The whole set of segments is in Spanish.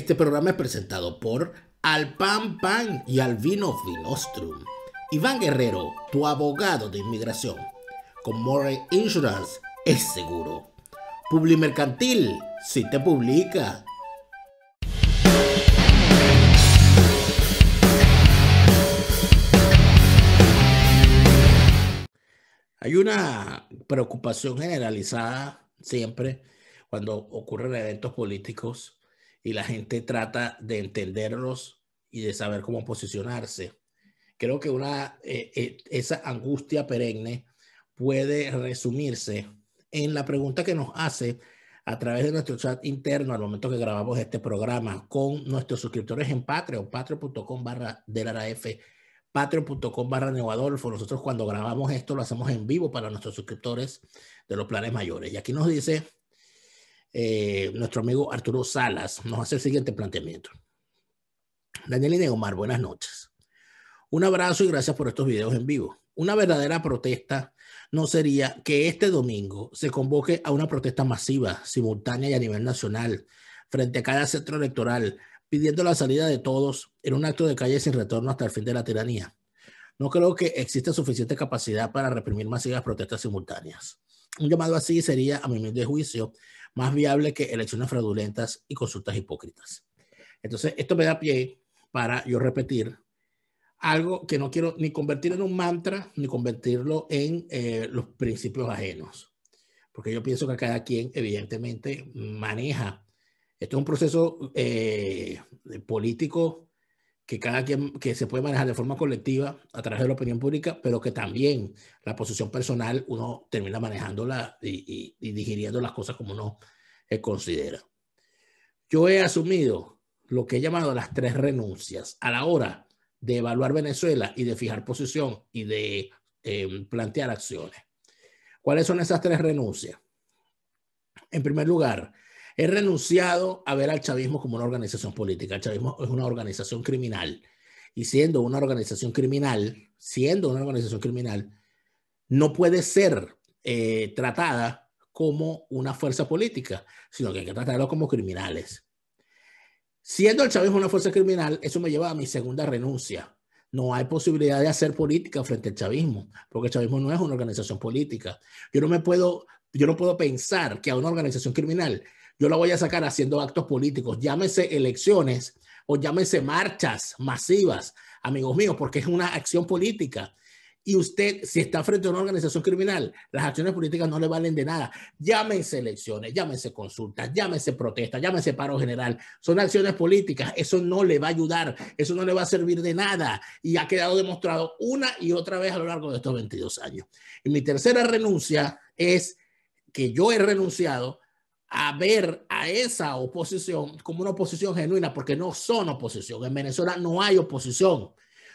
Este programa es presentado por Al Pan Pan y al Vino Finostrum. Iván Guerrero, tu abogado de inmigración. Con More Insurance es seguro. Mercantil, si te publica. Hay una preocupación generalizada siempre cuando ocurren eventos políticos y la gente trata de entenderlos y de saber cómo posicionarse. Creo que una, eh, eh, esa angustia perenne puede resumirse en la pregunta que nos hace a través de nuestro chat interno al momento que grabamos este programa con nuestros suscriptores en Patreon, patreon.com barra del la patreon.com barra Nosotros cuando grabamos esto lo hacemos en vivo para nuestros suscriptores de los planes mayores. Y aquí nos dice eh, nuestro amigo Arturo Salas nos hace el siguiente planteamiento. Daniel y Neomar, buenas noches. Un abrazo y gracias por estos videos en vivo. Una verdadera protesta no sería que este domingo se convoque a una protesta masiva, simultánea y a nivel nacional, frente a cada centro electoral, pidiendo la salida de todos en un acto de calle sin retorno hasta el fin de la tiranía. No creo que exista suficiente capacidad para reprimir masivas protestas simultáneas. Un llamado así sería, a mi de juicio, más viable que elecciones fraudulentas y consultas hipócritas. Entonces, esto me da pie para yo repetir algo que no quiero ni convertir en un mantra, ni convertirlo en eh, los principios ajenos. Porque yo pienso que cada quien, evidentemente, maneja. Esto es un proceso eh, político que cada quien que se puede manejar de forma colectiva a través de la opinión pública, pero que también la posición personal uno termina manejándola y, digiriendo las cosas como uno eh, considera. Yo he asumido lo que he llamado las tres renuncias a la hora de evaluar Venezuela y de fijar posición y de em, plantear acciones. ¿Cuáles son esas tres renuncias? En primer lugar, He renunciado a ver al chavismo como una organización política. El chavismo es una organización criminal. Y siendo una organización criminal, siendo una organización criminal, no puede ser eh, tratada como una fuerza política, sino que hay que tratarlo como criminales. Siendo el chavismo una fuerza criminal, eso me lleva a mi segunda renuncia. No hay posibilidad de hacer política frente al chavismo, porque el chavismo no es una organización política. Yo no me puedo, yo no puedo pensar que a una organización criminal yo la voy a sacar haciendo actos políticos, llámese elecciones o llámese marchas masivas, amigos míos, porque es una acción política. Y usted, si está frente a una organización criminal, las acciones políticas no le valen de nada. Llámense elecciones, llámese consultas, llámese protestas, llámese paro general. Son acciones políticas. Eso no le va a ayudar, eso no le va a servir de nada. Y ha quedado demostrado una y otra vez a lo largo de estos 22 años. Y mi tercera renuncia es que yo he renunciado a ver a esa oposición como una oposición genuina, porque no son oposición. En Venezuela no hay oposición.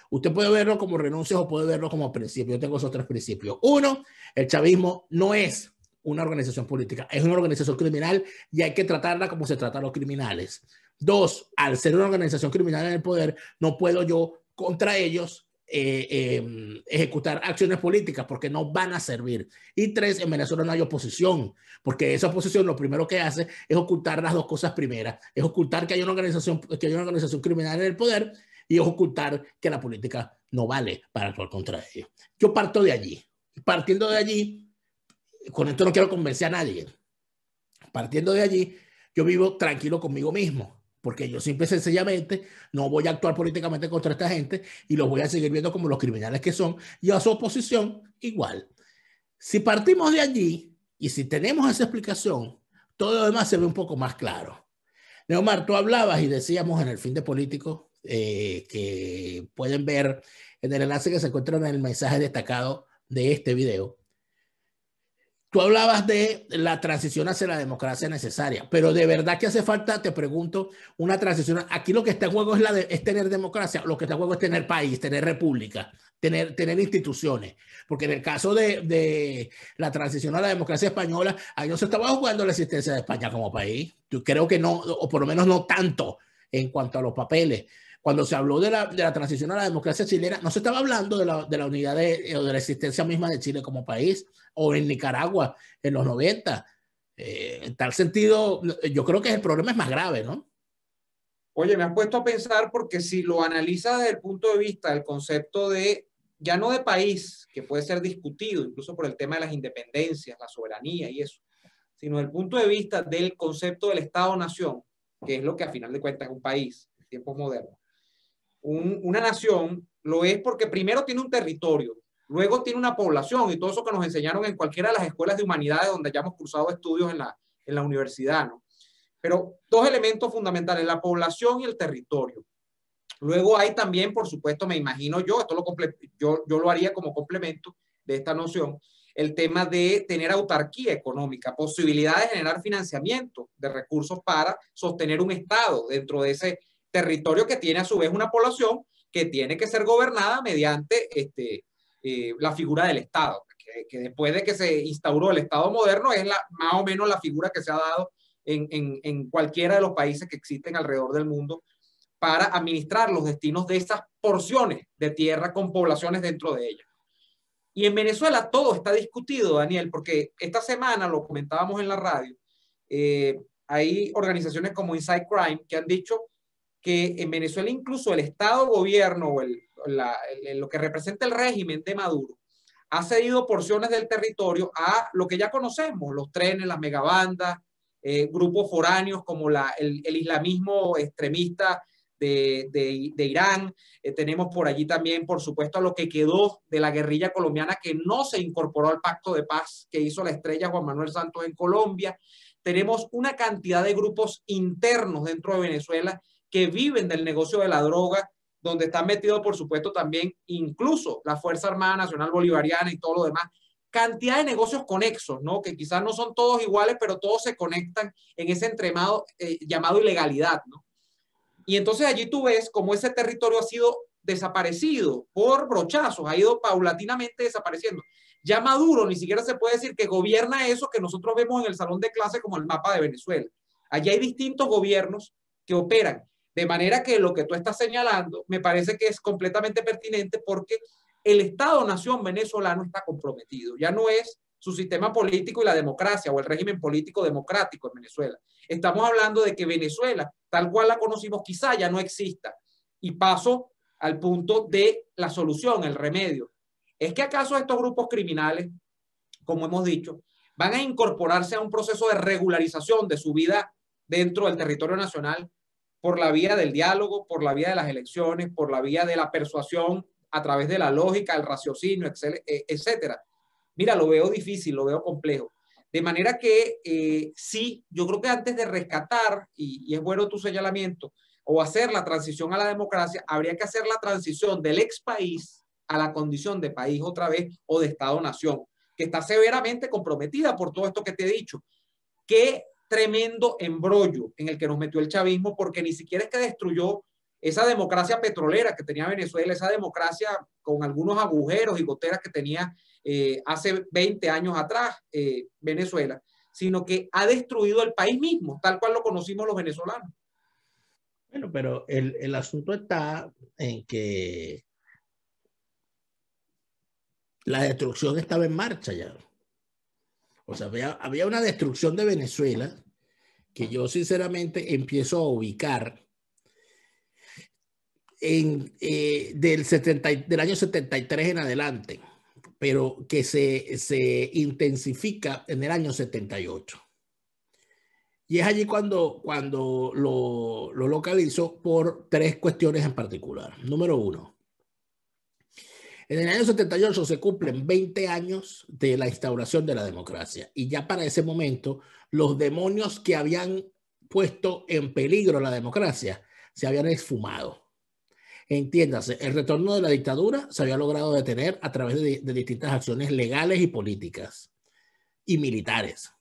Usted puede verlo como renuncia o puede verlo como principio. Yo tengo esos tres principios. Uno, el chavismo no es una organización política, es una organización criminal y hay que tratarla como se trata a los criminales. Dos, al ser una organización criminal en el poder, no puedo yo contra ellos eh, em, ejecutar acciones políticas porque no van a servir. Y tres, en Venezuela no hay oposición, porque esa oposición lo primero que hace es ocultar las dos cosas primeras, es ocultar que hay una organización, que hay una organización criminal en el poder y es ocultar que la política no vale para actuar contra ellos. Yo parto de allí. Partiendo de allí, con esto no quiero convencer a nadie. Partiendo de allí, yo vivo tranquilo conmigo mismo porque yo simple y sencillamente no voy a actuar políticamente contra esta gente y los voy a seguir viendo como los criminales que son y a su oposición igual. Si partimos de allí y si tenemos esa explicación, todo lo demás se ve un poco más claro. Neomar, tú hablabas y decíamos en el fin de político eh, que pueden ver en el enlace que se encuentra en el mensaje destacado de este video Tú hablabas de la transición hacia la democracia necesaria, pero de verdad que hace falta, te pregunto, una transición. Aquí lo que está en juego es, la es tener democracia, lo que está en juego es tener país, tener república, tener, tener instituciones. Porque en el caso de, de la transición a la democracia española, ahí no se estaba jugando la existencia de España como país. Yo creo que no, o por lo menos no tanto en cuanto a los papeles cuando se habló de la, transición a la democracia chilena, no se estaba hablando de la, unidad eh, o de la existencia misma de Chile como país, o en Nicaragua en los 90. Eh, en tal sentido, yo creo que el problema es más grave, ¿no? Oye, me han puesto a pensar porque si lo analizas desde el punto de vista del concepto de, ya no de país, que puede ser discutido incluso por el tema de las independencias, la soberanía y eso, sino desde el punto de vista del concepto del Estado-Nación, que es lo que a final de cuentas es un país en tiempos modernos una nación lo es porque primero tiene un territorio, luego tiene una población y todo eso que nos enseñaron en cualquiera de las escuelas de humanidades donde hayamos cursado estudios en la, en la universidad, ¿no? Pero dos elementos fundamentales, la población y el territorio. Luego hay también, por supuesto, me imagino yo, esto lo yo, yo lo haría como complemento de esta noción, el tema de tener autarquía económica, posibilidad de generar financiamiento de recursos para sostener un Estado dentro de ese territorio que tiene a su vez una población que tiene que ser gobernada mediante este, eh, la figura del Estado, que, después de que se instauró el Estado moderno es la, más o menos la figura que se ha dado en, en, cualquiera de los países que existen alrededor del mundo para administrar los destinos de esas porciones de tierra con poblaciones dentro de ellas. Y en Venezuela todo está discutido, Daniel, porque esta semana lo comentábamos en la radio. Eh, hay organizaciones como Inside Crime que han dicho que en Venezuela incluso el Estado gobierno o lo que representa el régimen de Maduro ha cedido porciones del territorio a lo que ya conocemos, los trenes, las megabandas, eh, grupos foráneos como la, el, islamismo extremista de, de, de Irán. Eh, tenemos por allí también, por supuesto, a lo que quedó de la guerrilla colombiana que no se incorporó al pacto de paz que hizo la estrella Juan Manuel Santos en Colombia. Tenemos una cantidad de grupos internos dentro de Venezuela que viven del negocio de la droga, donde está metido, por supuesto, también incluso la Fuerza Armada Nacional Bolivariana y todo lo demás. Cantidad de negocios conexos, ¿no? Que quizás no son todos iguales, pero todos se conectan en ese entremado eh, llamado ilegalidad, ¿no? Y entonces allí tú ves cómo ese territorio ha sido desaparecido por brochazos, ha ido paulatinamente desapareciendo. Ya Maduro ni siquiera se puede decir que gobierna eso que nosotros vemos en el salón de clase como el mapa de Venezuela. Allí hay distintos gobiernos que operan de manera que lo que tú estás señalando me parece que es completamente pertinente porque el Estado-Nación venezolano está comprometido. Ya no es su sistema político y la democracia o el régimen político democrático en Venezuela. Estamos hablando de que Venezuela, tal cual la conocimos, quizá ya no exista. Y paso al punto de la solución, el remedio. ¿Es que acaso estos grupos criminales, como hemos dicho, van a incorporarse a un proceso de regularización de su vida dentro del territorio nacional por la vía del diálogo, por la vía de las elecciones, por la vía de la persuasión a través de la lógica, el raciocinio, eh, etcétera. Mira, lo veo difícil, lo veo complejo. De manera que eh, sí, yo creo que antes de rescatar, y, y es bueno tu señalamiento, o hacer la transición a la democracia, habría que hacer la transición del ex país a la condición de país otra vez o de Estado-nación, que está severamente comprometida por todo esto que te he dicho, que tremendo embrollo en el que nos metió el chavismo, porque ni siquiera es que destruyó esa democracia petrolera que tenía Venezuela, esa democracia con algunos agujeros y goteras que tenía eh, hace 20 años atrás eh, Venezuela, sino que ha destruido el país mismo, tal cual lo conocimos los venezolanos. Bueno, pero el, asunto está en que la destrucción estaba en marcha ya. O sea, había, había, una destrucción de Venezuela que yo sinceramente empiezo a ubicar en, eh, del, 70, del año 73 en adelante, pero que se, se intensifica en el año 78. Y es allí cuando, cuando lo, lo localizo por tres cuestiones en particular. Número uno, en el año 78 se cumplen 20 años de la instauración de la democracia y ya para ese momento los demonios que habían puesto en peligro la democracia se habían esfumado. Entiéndase, el retorno de la dictadura se había logrado detener a través de, distintas acciones legales y políticas y militares.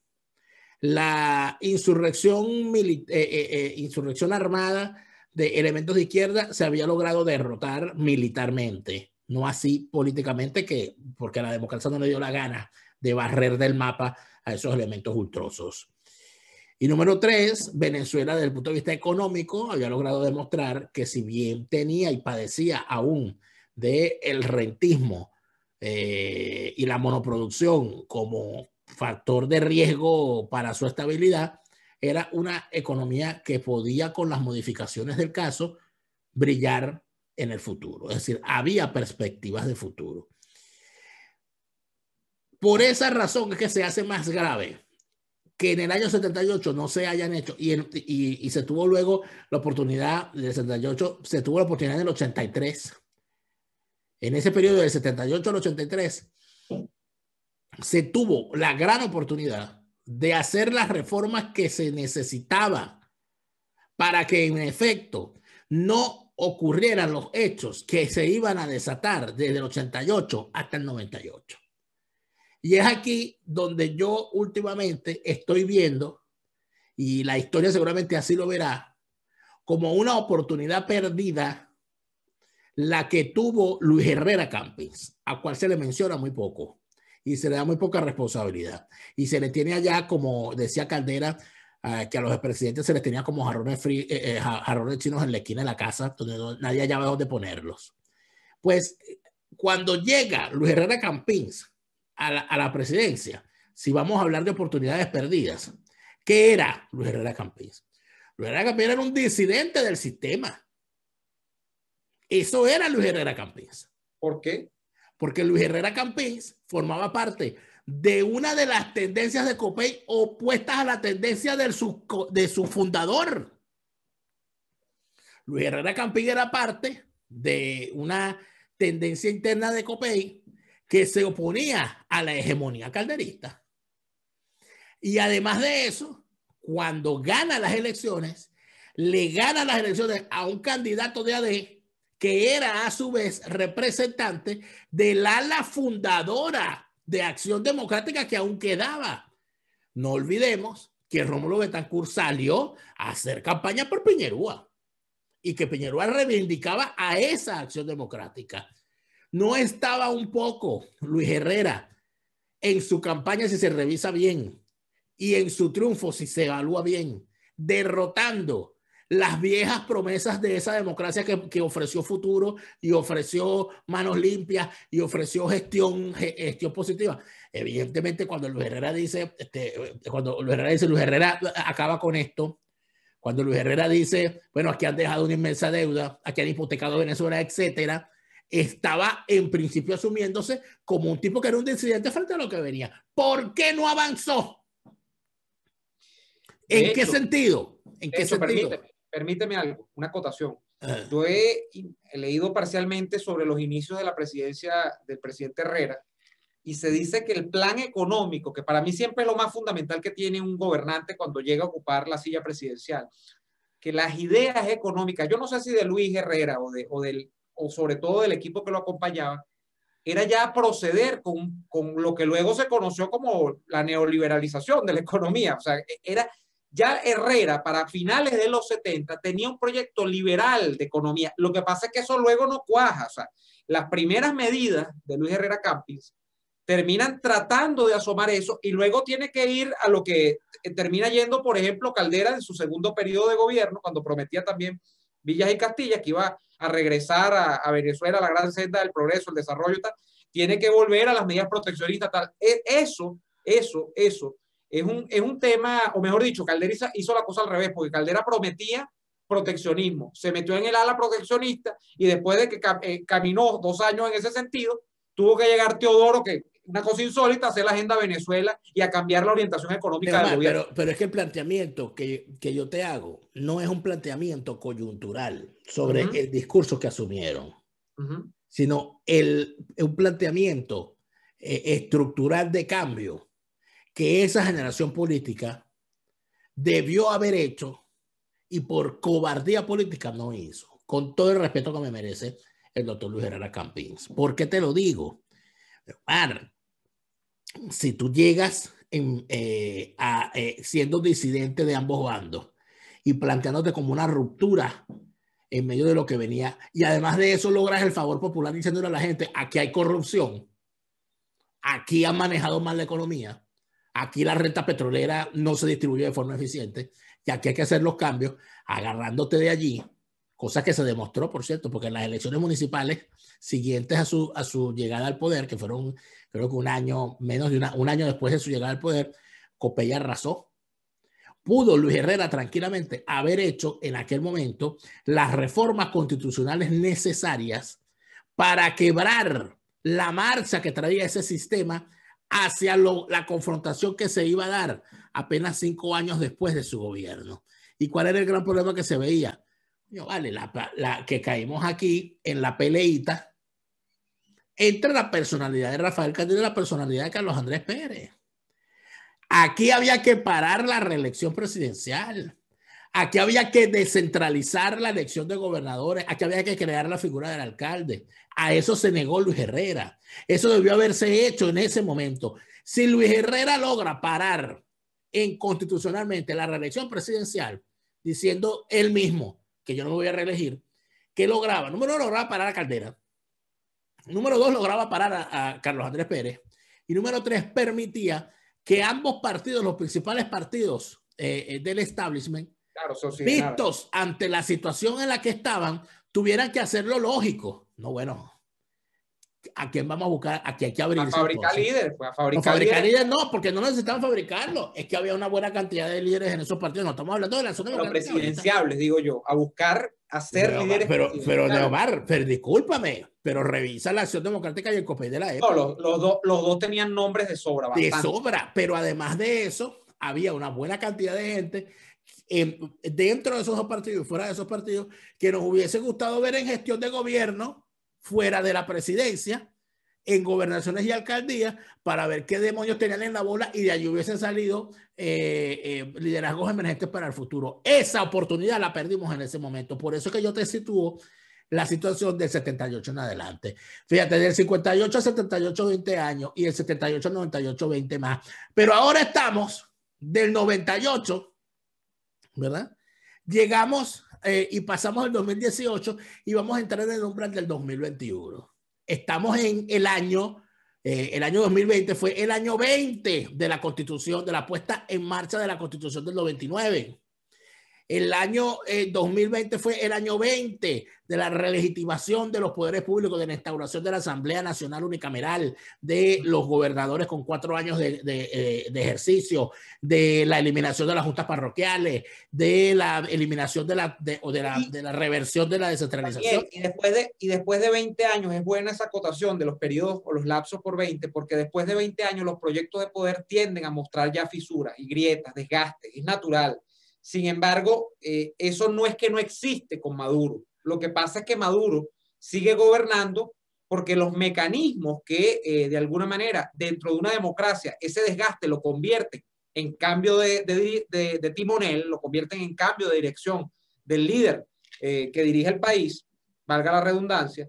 La insurrección, eh, eh, eh, insurrección armada de elementos de izquierda se había logrado derrotar militarmente, no así políticamente, que, porque la democracia no le dio la gana de barrer del mapa a esos elementos ultrosos. Y número tres, Venezuela desde el punto de vista económico había logrado demostrar que si bien tenía y padecía aún del el rentismo eh, y la monoproducción como factor de riesgo para su estabilidad, era una economía que podía con las modificaciones del caso brillar en el futuro. Es decir, había perspectivas de futuro. Por esa razón es que se hace más grave que en el año 78 no se hayan hecho y, se tuvo luego la oportunidad del 78, se tuvo la oportunidad en el 83. En ese periodo del 78 al 83 se tuvo la gran oportunidad de hacer las reformas que se necesitaba para que en efecto no ocurrieran los hechos que se iban a desatar desde el 88 hasta el 98. Y es aquí donde yo últimamente estoy viendo, y la historia seguramente así lo verá, como una oportunidad perdida la que tuvo Luis Herrera Campins, a cual se le menciona muy poco y se le da muy poca responsabilidad. Y se le tiene allá, como decía Caldera, eh, que a los presidentes se les tenía como eh, eh, jarrones, chinos en la esquina de la casa, donde nadie nadie hallaba dónde ponerlos. Pues cuando llega Luis Herrera Campins a la, presidencia, si vamos a hablar de oportunidades perdidas, ¿qué era Luis Herrera Campins? Luis Herrera Campins era un disidente del sistema. Eso era Luis Herrera Campins. ¿Por qué? Porque Luis Herrera Campins formaba parte de una de las tendencias de Copey opuestas a la tendencia del de su fundador. Luis Herrera Campins era parte de una tendencia interna de Copey que se oponía a la hegemonía calderista. Y además de eso, cuando gana las elecciones, le gana las elecciones a un candidato de AD que era a su vez representante del ala fundadora de Acción Democrática que aún quedaba. No olvidemos que Rómulo Betancourt salió a hacer campaña por Piñerúa y que Piñerúa reivindicaba a esa acción democrática. No estaba un poco Luis Herrera en su campaña si se revisa bien y en su triunfo si se evalúa bien, derrotando las viejas promesas de esa democracia que, ofreció futuro y ofreció manos limpias y ofreció gestión, gestión positiva. Evidentemente, cuando Luis Herrera dice, este, cuando Luis Herrera dice, Luis Herrera acaba con esto, cuando Luis Herrera dice, bueno, aquí han dejado una inmensa deuda, aquí han hipotecado Venezuela, etcétera, estaba en principio asumiéndose como un tipo que era un disidente frente a lo que venía. ¿Por qué no avanzó? ¿En qué sentido? ¿En Permíteme, algo, una acotación. Ah. Yo he, leído parcialmente sobre los inicios de la presidencia del presidente Herrera y se dice que el plan económico, que para mí siempre es lo más fundamental que tiene un gobernante cuando llega a ocupar la silla presidencial, que las ideas económicas, yo no sé si de Luis Herrera o, de, o del o sobre todo del equipo que lo acompañaba, era ya proceder con, lo que luego se conoció como la neoliberalización de la economía. O sea, era ya Herrera para finales de los 70 tenía un proyecto liberal de economía. Lo que pasa es que eso luego no cuaja. O sea, las primeras medidas de Luis Herrera Campins terminan tratando de asomar eso y luego tiene que ir a lo que eh, termina yendo, por ejemplo, Caldera en su segundo periodo de gobierno, cuando prometía también Villas y Castilla que iba a regresar a, Venezuela, a la gran senda del progreso, el desarrollo, tal, tiene que volver a las medidas proteccionistas, tal. E, eso, eso, eso, es un, es un tema, o mejor dicho, Caldera hizo, la cosa al revés, porque Caldera prometía proteccionismo, se metió en el ala proteccionista y después de que eh, caminó dos años en ese sentido, tuvo que llegar Teodoro, que una cosa insólita hacer la agenda Venezuela y a cambiar la orientación económica pero, del gobierno. Pero, es que el planteamiento que, yo te hago no es un planteamiento coyuntural sobre el discurso que asumieron, sino el, un planteamiento eh, estructural de cambio que esa generación política debió haber hecho y por cobardía política no hizo, con todo el respeto que me merece el doctor Luis Herrera Campins. ¿Por qué te lo digo? si tú llegas eh, eh, siendo disidente de ambos bandos y planteándote como una ruptura en medio de lo que venía, y además de eso logras el favor popular diciéndole a la gente, aquí hay corrupción, aquí han manejado mal la economía, aquí la renta petrolera no se distribuye de forma eficiente, y aquí hay que hacer los cambios, agarrándote de allí, cosa que se demostró, por cierto, porque en las elecciones municipales siguientes a su, a su llegada al poder, que fueron creo que un año, menos de un año después de su llegada al poder, Copella arrasó. Pudo Luis Herrera tranquilamente haber hecho en aquel momento las reformas constitucionales necesarias para quebrar la marcha que traía ese sistema hacia la confrontación que se iba a dar apenas cinco años después de su gobierno. ¿Y cuál era el gran problema que se veía? vale, la, que caímos aquí en la peleita entre la personalidad de Rafael Castillo y la personalidad de Carlos Andrés Pérez. Aquí había que parar la reelección presidencial. Aquí había que descentralizar la elección de gobernadores, aquí había que crear la figura del alcalde. A eso se negó Luis Herrera. Eso debió haberse hecho en ese momento. Si Luis Herrera logra parar en constitucionalmente la reelección presidencial, diciendo él mismo, que yo no me voy a reelegir, que lograba, número uno, lograba parar a Caldera, número dos, lograba parar a, Carlos Andrés Pérez, y número tres, permitía que ambos partidos, los principales partidos eh, eh, del establishment, vistos ante la situación en la que estaban, tuvieran que hacer lo lógico. No, bueno, a quién vamos a buscar, a quién hay que abrir. A fabricar líder pues, a pues no, porque no necesitaban fabricarlo. Es que había una buena cantidad de líderes en esos partidos. No estamos hablando de la zona pero presidenciables, digo yo, a buscar hacer líderes. Pero, pero, Neomar, pero discúlpame, pero revisa la acción democrática y el COPEI de la época. No, los, dos tenían nombres de sobra. De sobra, pero además de eso, había una buena cantidad de gente em, dentro de esos dos partidos y fuera de esos partidos que nos hubiese gustado ver en gestión de gobierno fuera de la presidencia, en gobernaciones y alcaldías, para ver qué demonios tenían en la bola y de allí hubiesen salido eh, eh, liderazgos emergentes para el futuro. Esa oportunidad la perdimos en ese momento. Por eso es que yo te sitúo la situación del 78 en adelante. Fíjate, del 58 a 78, 20 años y el 78 al 98, 20 más. Pero ahora estamos del 98, ¿verdad? Llegamos eh, y pasamos al 2018 y vamos a entrar en el umbral del 2021. Estamos en el año, eh, el año 2020 fue el año 20 de la constitución, de la puesta en marcha de la constitución del 99. El año 2020 eh, fue el año 20 de la relegitimación de los poderes públicos, de la instauración de la Asamblea Nacional Unicameral, de los gobernadores con cuatro años de, eh, ejercicio, de la eliminación de las juntas parroquiales, de la eliminación de la, o de la, reversión de la descentralización. Y después, de, y después de 20 años, es buena esa acotación de los periodos o los lapsos por 20, porque después de 20 años los proyectos de poder tienden a mostrar ya fisuras y grietas, desgaste es natural. Sin embargo, eh, eso no es que no existe con Maduro. Lo que pasa es que Maduro sigue gobernando porque los mecanismos que eh, de alguna manera dentro de una democracia ese desgaste lo convierten en cambio de, timonel, lo convierten en cambio de dirección del líder eh, que dirige el país, valga la redundancia,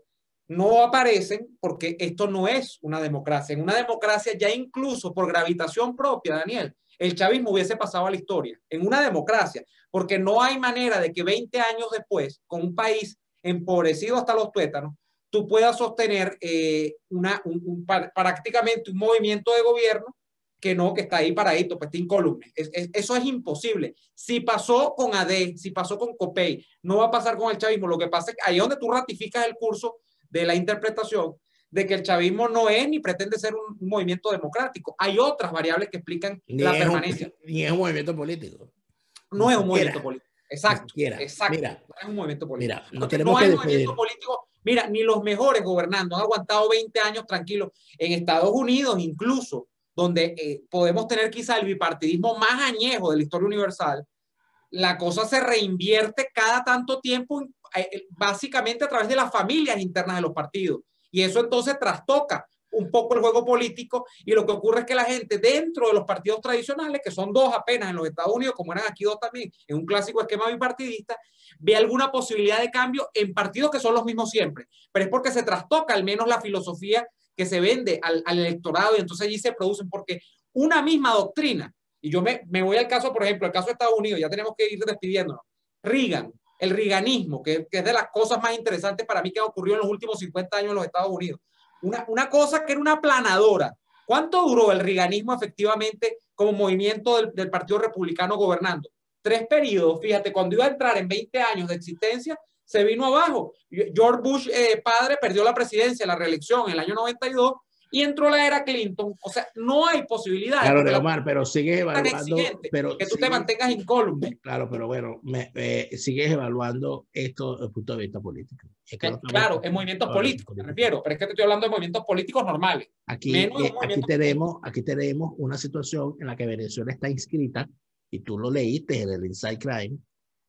no aparecen porque esto no es una democracia. En una democracia ya incluso por gravitación propia, Daniel, el chavismo hubiese pasado a la historia, en una democracia, porque no hay manera de que 20 años después, con un país empobrecido hasta los tuétanos, tú puedas sostener eh, una, prácticamente un movimiento de gobierno que no, que está ahí paradito, pues está incólume. eso es imposible. Si pasó con AD, si pasó con COPEI, no va a pasar con el chavismo. Lo que pasa es que ahí donde tú ratificas el curso de la interpretación de que el chavismo no es ni pretende ser un, movimiento democrático. Hay otras variables que explican la permanencia. ni es un movimiento político. No es un movimiento político. Exacto. Mira, no es un movimiento político. no tenemos un movimiento político. Mira, ni los mejores gobernando han aguantado 20 años tranquilos. En Estados Unidos, incluso, donde eh, podemos tener quizá el bipartidismo más añejo de la historia universal, la cosa se reinvierte cada tanto tiempo, eh, eh, básicamente a través de las familias internas de los partidos. Y eso entonces trastoca un poco el juego político y lo que ocurre es que la gente dentro de los partidos tradicionales, que son dos apenas en los Estados Unidos, como eran aquí dos también, en un clásico esquema bipartidista, ve alguna posibilidad de cambio en partidos que son los mismos siempre, pero es porque se trastoca al menos la filosofía que se vende al, electorado y entonces allí se producen porque una misma doctrina, y yo me, me voy al caso, por ejemplo, el caso de Estados Unidos, ya tenemos que ir despidiéndonos, Reagan, el riganismo, que, es de las cosas más interesantes para mí que ha ocurrido en los últimos 50 años en los Estados Unidos. Una, cosa que era una planadora. ¿Cuánto duró el riganismo efectivamente como movimiento del, Partido Republicano gobernando? Tres periodos, fíjate, cuando iba a entrar en 20 años de existencia, se vino abajo. George Bush, eh, padre, perdió la presidencia, la reelección en el año 92 y entró la era Clinton. O sea, no hay posibilidad. Claro, Leomar, pero sigues evaluando. Pero que tú te mantengas incólume. Claro, pero bueno, me, eh, sigues evaluando esto desde el punto de vista político. claro, en movimientos políticos, me refiero, pero es que te estoy hablando de movimientos políticos normales. Aquí, eh, aquí, tenemos, aquí tenemos una situación en la que Venezuela está inscrita, y tú lo leíste en el Inside Crime.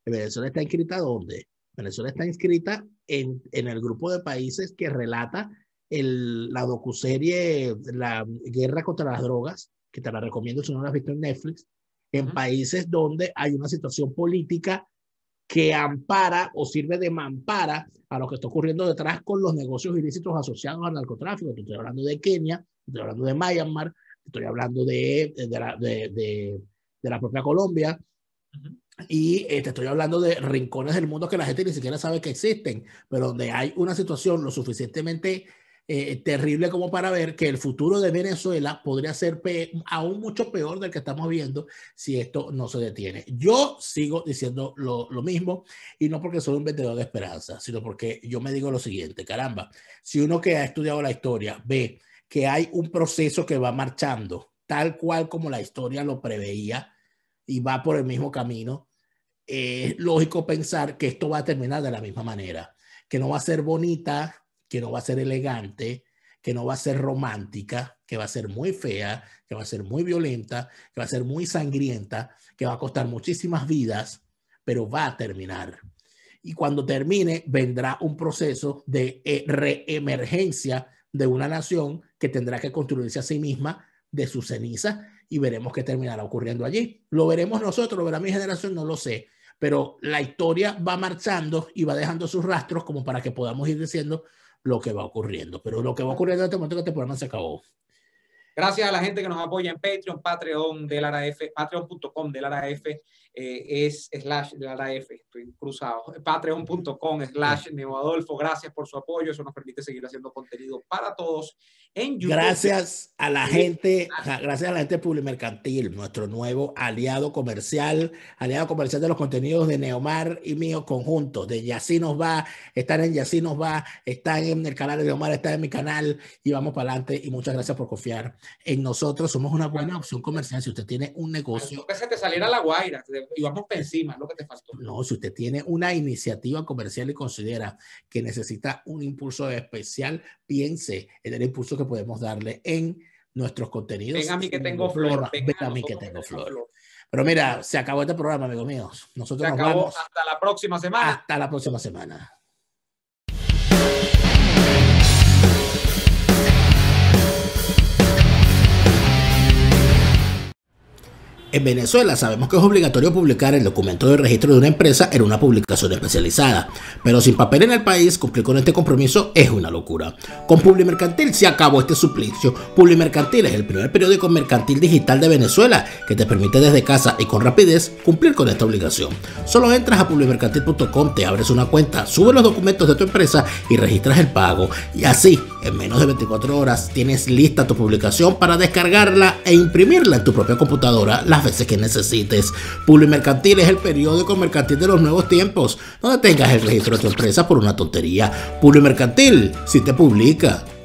¿Venezuela está inscrita dónde? Venezuela está inscrita en, en el grupo de países que relata la docuserie La Guerra contra las Drogas, que te la recomiendo si no la has visto en Netflix, en países donde hay una situación política que ampara o sirve de mampara a lo que está ocurriendo detrás con los negocios ilícitos asociados al narcotráfico. estoy hablando de Kenia, estoy hablando de Myanmar, estoy hablando de, de, la, propia Colombia. Y eh, te estoy hablando de rincones del mundo que la gente ni siquiera sabe que existen, pero donde hay una situación lo suficientemente eh, terrible como para ver que el futuro de Venezuela podría ser aún mucho peor del que estamos viendo si esto no se detiene. Yo sigo diciendo lo, mismo y no porque soy un vendedor de esperanza, sino porque yo me digo lo siguiente, caramba, si uno que ha estudiado la historia ve que hay un proceso que va marchando tal cual como la historia lo preveía y va por el mismo camino, es lógico pensar que esto va a terminar de la misma manera, que no va a ser bonita, que no va a ser elegante, que no va a ser romántica, que va a ser muy fea, que va a ser muy violenta, que va a ser muy sangrienta, que va a costar muchísimas vidas, pero va a terminar. Y cuando termine, vendrá un proceso de eh, reemergencia de una nación que tendrá que construirse a sí misma de su ceniza y veremos qué terminará ocurriendo allí. Lo veremos nosotros, lo verá mi generación, no lo sé, pero la historia va marchando y va dejando sus rastros como para que podamos ir diciendo, lo que va ocurriendo. Pero lo que va ocurriendo en este momento que este temporada se acabó. Gracias a la gente que nos apoya en Patreon, Patreon del Patreon.com del ARAF eh, es slash la F, estoy cruzado, patreon.com slash neoadolfo, gracias por su apoyo, eso nos permite seguir haciendo contenido para todos en YouTube. Gracias a la gente, gracias a la gente Publimercantil, nuestro nuevo aliado comercial, aliado comercial de los contenidos de Neomar y mío conjuntos, de Yacinos va, están en Yacinos va, están en el canal de Neomar, están en mi canal y vamos para adelante y muchas gracias por confiar en nosotros, somos una buena opción comercial si usted tiene un negocio. Que se te saliera la guaira, y vamos por encima, lo que te No, si usted tiene una iniciativa comercial y considera que necesita un impulso especial, piense en el impulso que podemos darle en nuestros contenidos. Venga a mí que tengo flor. Ven a, mí que tengo flor. Pero mira, se acabó este programa, amigos míos. Nosotros nos vamos. Hasta la próxima semana. Hasta la próxima semana. En Venezuela sabemos que es obligatorio publicar el documento de registro de una empresa en una publicación especializada, pero sin papel en el país cumplir con este compromiso es una locura. Con Publimercantil se acabó este suplicio. Publimercantil es el primer periódico mercantil digital de Venezuela que te permite desde casa y con rapidez cumplir con esta obligación. Solo entras a publimercantil.com, te abres una cuenta, subes los documentos de tu empresa y registras el pago. Y así, en menos de 24 horas, tienes lista tu publicación para descargarla e imprimirla en tu propia computadora. Las veces que necesites. y Mercantil es el periódico mercantil de los nuevos tiempos, donde tengas el registro de tu empresa por una tontería. Publi Mercantil, si te publica.